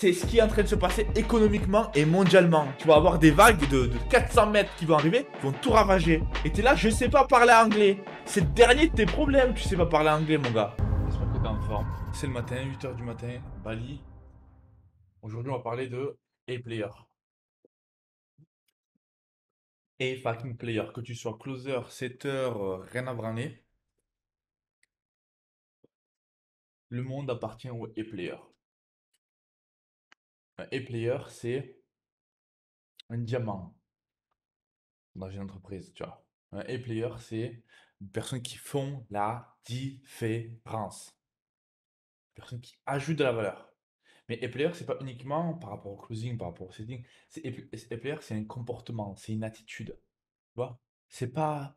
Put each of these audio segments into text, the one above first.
c'est ce qui est en train de se passer économiquement et mondialement. Tu vas avoir des vagues de, 400 mètres qui vont arriver, qui vont tout ravager. Et t'es là, je sais pas parler anglais. C'est le dernier de tes problèmes, tu sais pas parler anglais, mon gars. moi que t'es en forme. C'est le matin, 8h du matin, Bali. Aujourd'hui, on va parler de A player. A fucking player. Que tu sois closer, 7h, euh, rien à branler. Le monde appartient au A player. Un euh, player c'est un diamant dans une entreprise, tu vois. Un euh, e-player, c'est une personne qui font la différence. Une personne qui ajoute de la valeur. Mais e-player, c'est pas uniquement par rapport au closing, par rapport au setting. C'est player c'est un comportement, c'est une attitude. Tu vois C'est pas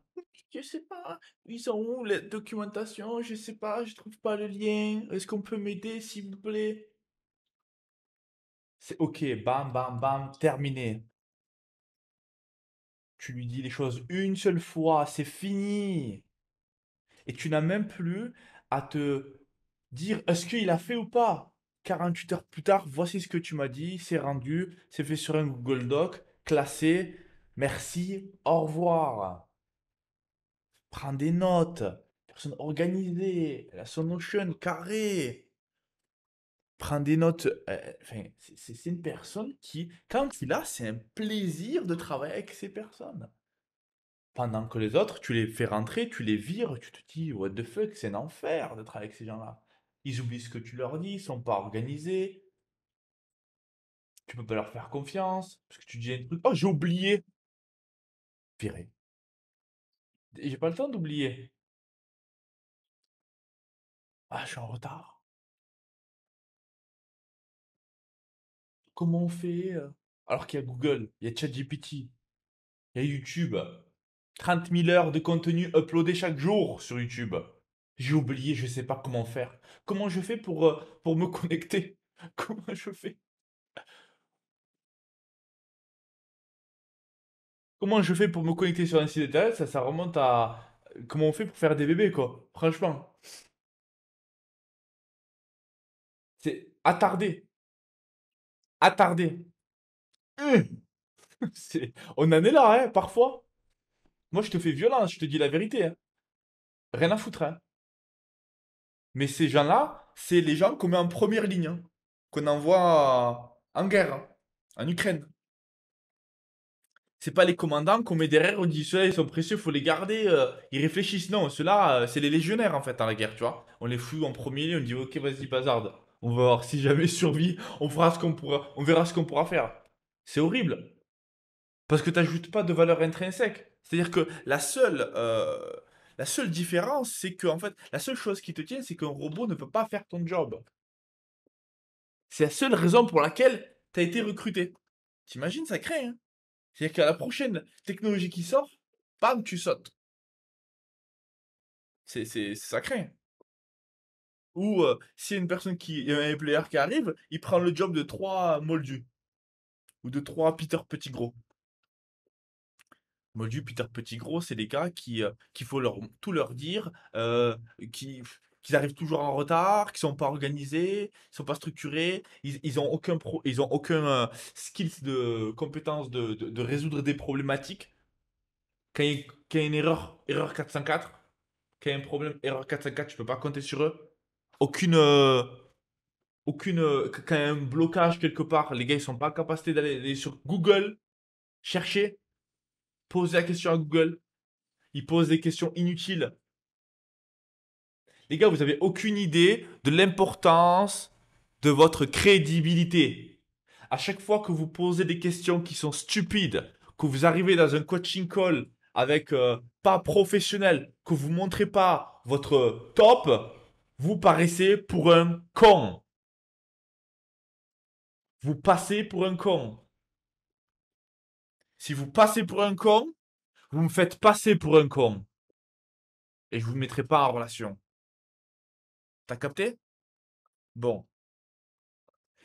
je sais pas, ils ont où la documentation, je sais pas, je trouve pas le lien, est-ce qu'on peut m'aider s'il vous plaît c'est OK, bam, bam, bam, terminé. Tu lui dis les choses une seule fois, c'est fini. Et tu n'as même plus à te dire est-ce qu'il a fait ou pas. 48 heures plus tard, voici ce que tu m'as dit, c'est rendu, c'est fait sur un Google Doc, classé, merci, au revoir. Prends des notes, personne organisée, la son notion, carré. Prends des notes. Euh, enfin, c'est une personne qui, quand il a, c'est un plaisir de travailler avec ces personnes. Pendant que les autres, tu les fais rentrer, tu les vires, tu te dis, what the fuck, c'est un enfer de travailler avec ces gens-là. Ils oublient ce que tu leur dis, ils sont pas organisés. Tu peux pas leur faire confiance, parce que tu dis oh j'ai oublié. Virer. J'ai pas le temps d'oublier. Ah, je suis en retard. comment on fait Alors qu'il y a Google, il y a ChatGPT, il y a YouTube. 30 000 heures de contenu uploadé chaque jour sur YouTube. J'ai oublié, je ne sais pas comment faire. Comment je fais pour, pour me connecter Comment je fais Comment je fais pour me connecter sur un site internet ça, ça remonte à comment on fait pour faire des bébés, quoi. Franchement. C'est attardé attardé. Hum. On en est là, hein, parfois. Moi, je te fais violence, je te dis la vérité. Hein. Rien à foutre. Hein. Mais ces gens-là, c'est les gens qu'on met en première ligne, hein, qu'on envoie en guerre, en Ukraine. C'est pas les commandants qu'on met derrière, on dit ceux-là ils sont précieux, faut les garder, euh, ils réfléchissent. Non, ceux-là, euh, c'est les légionnaires en fait dans la guerre, tu vois. On les fout en premier, on dit ok, vas-y, bazarde. On va voir si jamais survit, on ce qu'on pourra, on verra ce qu'on pourra faire. C'est horrible. Parce que tu n'ajoutes pas de valeur intrinsèque. C'est-à-dire que la seule, euh, la seule différence, c'est que en fait, la seule chose qui te tient, c'est qu'un robot ne peut pas faire ton job. C'est la seule raison pour laquelle tu as été recruté. T'imagines, ça craint. Hein. C'est-à-dire qu'à la prochaine technologie qui sort, bam, tu sautes. C'est sacré. Ou si une personne qui, un player qui arrive, il prend le job de trois Moldus ou de trois Peter Petit Gros. Moldu, Peter Petit Gros, c'est des gars qui, qu'il faut leur, tout leur dire, qui, qu'ils arrivent toujours en retard, qu'ils sont pas organisés, ils sont pas structurés, ils, ils ont aucun pro, ils ont aucun skills de compétence de, résoudre des problématiques. Quand il, y a une erreur, erreur 404, quand il y a un problème, erreur 404, tu peux pas compter sur eux aucune euh, aucune euh, quand même blocage quelque part, les gars ils sont pas capables d'aller sur Google chercher, poser la question à Google. Ils posent des questions inutiles. Les gars, vous n'avez aucune idée de l'importance de votre crédibilité. À chaque fois que vous posez des questions qui sont stupides, que vous arrivez dans un coaching call avec euh, pas professionnel, que vous montrez pas votre top, vous paraissez pour un con. Vous passez pour un con. Si vous passez pour un con, vous me faites passer pour un con. Et je vous mettrai pas en relation. T'as capté Bon.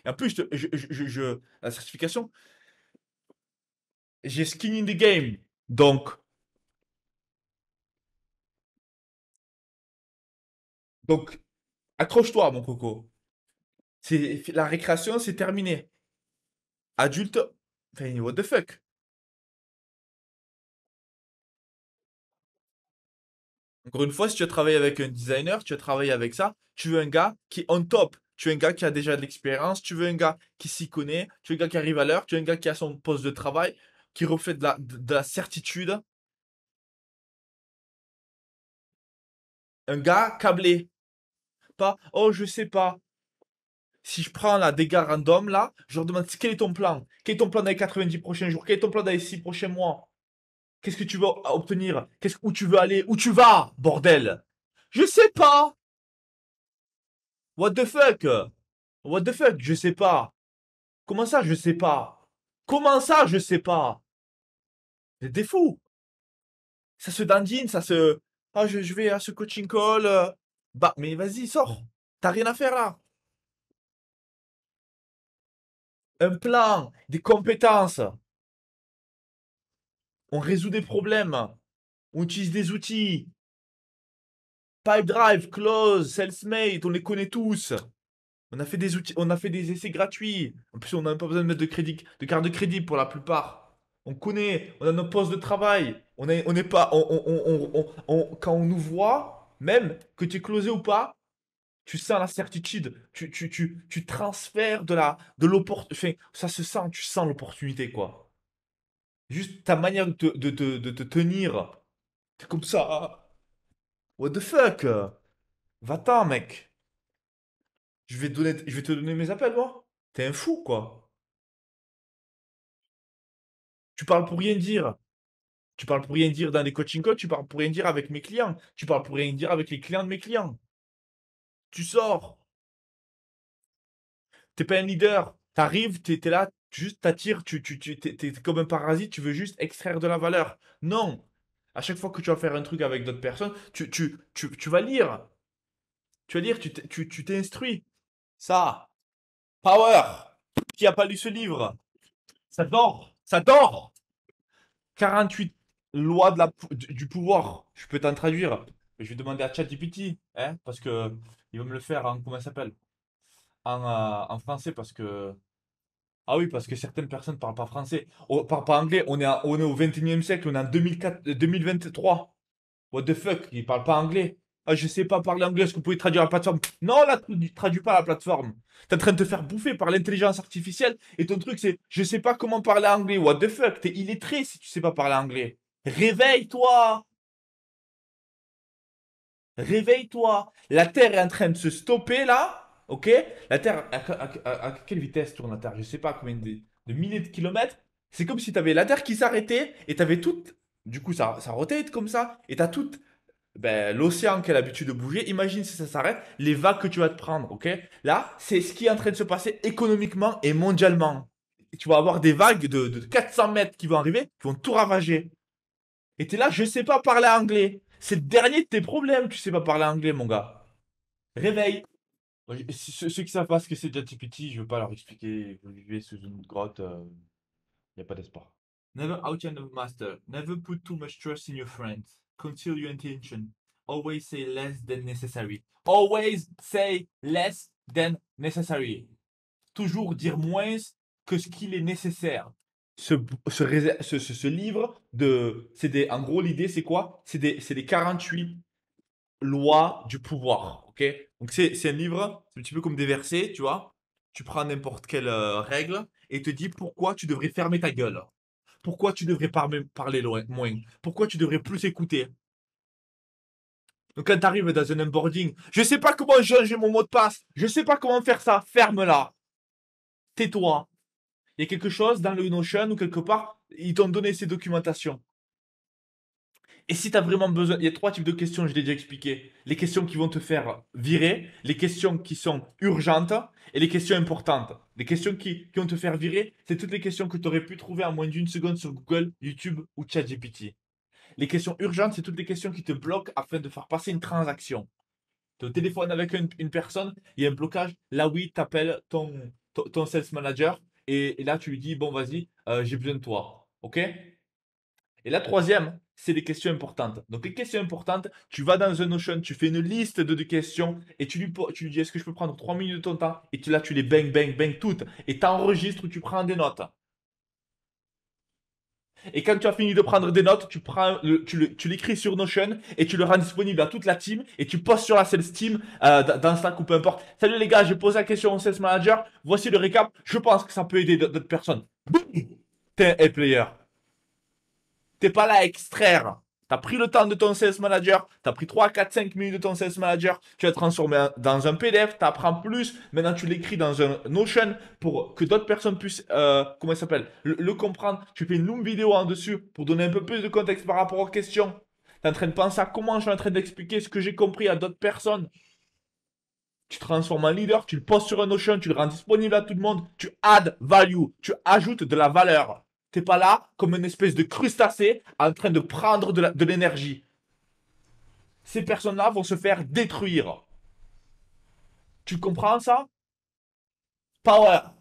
en plus, je, la certification, j'ai skin in the game. Donc, donc, Accroche-toi, mon coco. C'est, la récréation, c'est terminé. Adulte, enfin, what the fuck. Encore une fois, si tu as travaillé avec un designer, tu as travaillé avec ça, tu veux un gars qui est on top. Tu veux un gars qui a déjà de l'expérience, tu veux un gars qui s'y connaît, tu veux un gars qui arrive à l'heure, tu veux un gars qui a son poste de travail, qui reflète de la certitude. Un gars câblé, pas Oh, je sais pas. Si je prends la dégâts random, là, je leur demande quel est ton plan Quel est ton plan dans les 90 prochains jours Quel est ton plan dans les 6 prochains mois Qu'est-ce que tu veux obtenir Qu'est-ce Où tu veux aller Où tu vas, bordel Je sais pas What the fuck What the fuck Je sais pas. Comment ça, je sais pas Comment ça, je sais pas êtes des fous Ça se dandine, ça se... Ah, je vais à ce coaching call, euh, bah, mais vas-y, sors. T'as rien à faire là. Un plan, des compétences. On résout des problèmes. On utilise des outils. Pipe Drive, Close, Salesmate, on les connaît tous. On a fait des outils, on a fait des essais gratuits. En plus, on n'a même pas besoin de mettre de crédit, de carte de crédit pour la plupart. On connaît, on a nos postes de travail. On n'est on n'est pas, quand on nous voit, même que tu es closé ou pas, tu sens la tu, tu, tu, tu transfères de la de l'opportunité. ça se sent, tu sens l'opportunité, quoi. Juste ta manière de te, de, te tenir. T'es comme ça. Ah, ah. What the fuck Va-t'en, mec. Je vais, donner, je vais te donner mes appels, moi. T'es un fou, quoi. Tu parles pour rien dire. Tu parles pour rien dire dans les coaching coach, tu parles pour rien dire avec mes clients, tu parles pour rien dire avec les clients de mes clients. Tu sors. T'es pas un leader. T'arrives, tu es là, tu juste t'attires, tu, tu, tu es, comme un parasite, tu veux juste extraire de la valeur. Non. À chaque fois que tu vas faire un truc avec d'autres personnes, tu, tu, tu, tu vas lire. Tu vas lire, tu t'instruis. Ça. Power. Qui a pas lu ce livre Ça dort. Ça dort. 48 loi de la, du pouvoir. Je peux t'en traduire. Je vais demander à GPT, hein, parce que il va me le faire en comment s'appelle euh, en, français, parce que ah oui, parce que certaines personnes parlent pas français, on, oh, parlent pas anglais. On est, on est au 21e siècle, on est en 2004, 2023. Euh, What the fuck, ils parle pas anglais. Ah, je sais pas parler anglais, est-ce que vous pouvez traduire la plateforme Non, là, tu traduis pas la plateforme. tu es en train de te faire bouffer par l'intelligence artificielle et ton truc, c'est je sais pas comment parler anglais. What the fuck, es illettré si tu sais pas parler anglais. Réveille-toi. Réveille-toi. La Terre est en train de se stopper là. Ok La Terre, à, quelle vitesse tourne la Terre Je sais pas combien de, milliers de kilomètres. C'est comme si tu avais la Terre qui s'arrêtait et tu avais toute. Du coup, ça, ça rotate comme ça. Et tu as toute ben, l'océan qui a l'habitude de bouger. Imagine si ça s'arrête, les vagues que tu vas te prendre. ok Là, c'est ce qui est en train de se passer économiquement et mondialement. tu vas avoir des vagues de 400 mètres qui vont arriver, qui vont tout ravager. Et t'es là, je sais pas parler anglais. C'est le dernier de tes problèmes, tu sais pas parler anglais, mon gars. Réveille. Ceux, qui savent pas ce que c'est ChatGPT, je veux pas leur expliquer. Vous vivez sous une grotte, il euh, a pas d'espoir. Never outshine the master. Never put too much trust in your friends. Conceal your intention. Always say less than necessary. Always say less than necessary. Toujours dire moins que ce qu'il est nécessaire ce, livre de. en gros, l'idée, c'est quoi C'est des, 48 lois du pouvoir. ok Donc, c'est un livre, c'est un petit peu comme des versets, tu vois. Tu prends n'importe quelle euh, règle et te dis pourquoi tu devrais fermer ta gueule. Pourquoi tu devrais parler moins. Pourquoi tu devrais plus écouter. Donc, quand tu arrives dans un onboarding, je sais pas comment changer mon mot de passe. Je sais pas comment faire ça. Ferme-la. Tais-toi. Il y a quelque chose dans le Notion ou quelque part, ils t'ont donné ces documentations. Et si tu as vraiment besoin, il y a trois types de questions, je l'ai déjà expliqué. Les questions qui vont te faire virer, les questions qui sont urgentes et les questions importantes. Les questions qui, vont te faire virer, c'est toutes les questions que tu aurais pu trouver en moins d'une seconde sur Google, YouTube ou ChatGPT. Les questions urgentes, c'est toutes les questions qui te bloquent afin de faire passer une transaction. Tu téléphones téléphone avec une, personne, il y a un blocage. Là, oui, tu appelles ton sales manager et, là, tu lui dis, bon, vas-y, euh, j'ai besoin de toi. OK Et la troisième, c'est les questions importantes. Donc, les questions importantes, tu vas dans un Notion, tu fais une liste de, questions et tu lui, tu lui dis, est-ce que je peux prendre trois minutes de ton temps Et tu, là, tu les bang, bang, bang toutes et tu enregistres tu prends des notes. Et quand tu as fini de prendre des notes, tu prends, tu l'écris sur Notion et tu le rends disponible à toute la team et tu postes sur la sales team euh, dans Slack ou peu importe. Salut les gars, j'ai posé la question au sales manager. Voici le récap. Je pense que ça peut aider d'autres personnes. T'es un player. T'es pas là à extraire tu as pris le temps de ton sales manager, tu as pris 3, 4, 5 minutes de ton sales manager, tu l'as transformé dans un PDF, tu apprends plus, maintenant tu l'écris dans un Notion pour que d'autres personnes puissent, euh, comment s'appelle, le, comprendre. Tu fais une longue vidéo en dessus pour donner un peu plus de contexte par rapport aux questions. Tu es en train de penser à comment je suis en train d'expliquer ce que j'ai compris à d'autres personnes. Tu transformes en leader, tu le poses sur un Notion, tu le rends disponible à tout le monde, tu add value, tu ajoutes de la valeur. T'es pas là comme une espèce de crustacé en train de prendre de l'énergie. Ces personnes-là vont se faire détruire. Tu comprends ça Power.